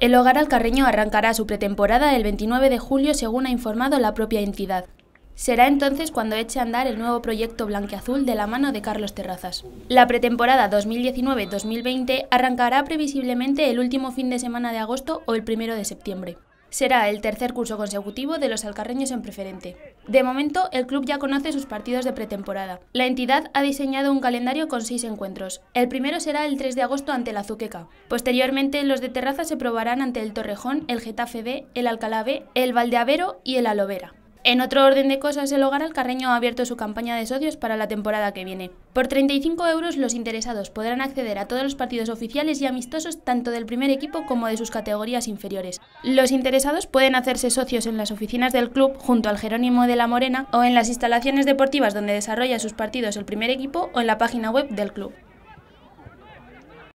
El hogar alcarreño arrancará su pretemporada el 29 de julio, según ha informado la propia entidad. Será entonces cuando eche a andar el nuevo proyecto Blanqueazul de la mano de Carlos Terrazas. La pretemporada 2019-2020 arrancará previsiblemente el último fin de semana de agosto o el primero de septiembre. Será el tercer curso consecutivo de los alcarreños en preferente. De momento, el club ya conoce sus partidos de pretemporada. La entidad ha diseñado un calendario con seis encuentros. El primero será el 3 de agosto ante la Zuqueca. Posteriormente, los de Terraza se probarán ante el Torrejón, el Getafe B, el Alcalá B, el Valdeavero y el Alovera. En otro orden de cosas, el Hogar Alcarreño ha abierto su campaña de socios para la temporada que viene. Por 35 euros, los interesados podrán acceder a todos los partidos oficiales y amistosos tanto del primer equipo como de sus categorías inferiores. Los interesados pueden hacerse socios en las oficinas del club junto al Jerónimo de la Morena o en las instalaciones deportivas donde desarrolla sus partidos el primer equipo o en la página web del club.